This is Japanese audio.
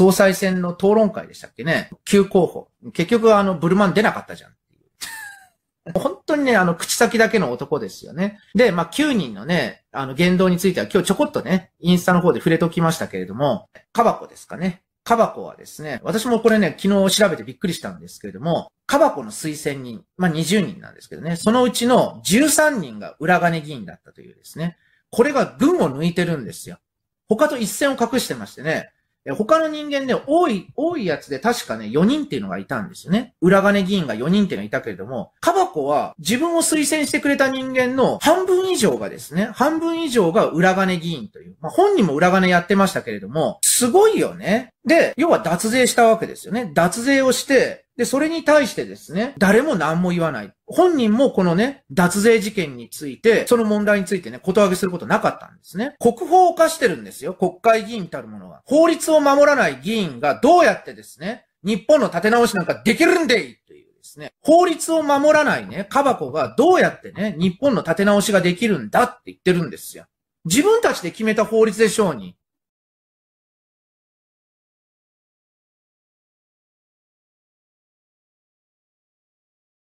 総裁選の討論会でしたっけね。旧候補。結局あの、ブルマン出なかったじゃん。本当にね、あの、口先だけの男ですよね。で、まあ、9人のね、あの、言動については今日ちょこっとね、インスタの方で触れておきましたけれども、カバコですかね。カバコはですね、私もこれね、昨日調べてびっくりしたんですけれども、カバコの推薦人、まあ、20人なんですけどね、そのうちの13人が裏金議員だったというですね、これが群を抜いてるんですよ。他と一線を隠してましてね、他の人間で多い、多いやつで確かね、4人っていうのがいたんですよね。裏金議員が4人っていうのがいたけれども、カバコは自分を推薦してくれた人間の半分以上がですね、半分以上が裏金議員という。まあ、本人も裏金やってましたけれども、すごいよね。で、要は脱税したわけですよね。脱税をして、で、それに対してですね、誰も何も言わない。本人もこのね、脱税事件について、その問題についてね、ことげすることなかったんですね。国法を犯してるんですよ、国会議員たるものは。法律を守らない議員がどうやってですね、日本の立て直しなんかできるんでいというですね、法律を守らないね、カバコがどうやってね、日本の立て直しができるんだって言ってるんですよ。自分たちで決めた法律でしょうに。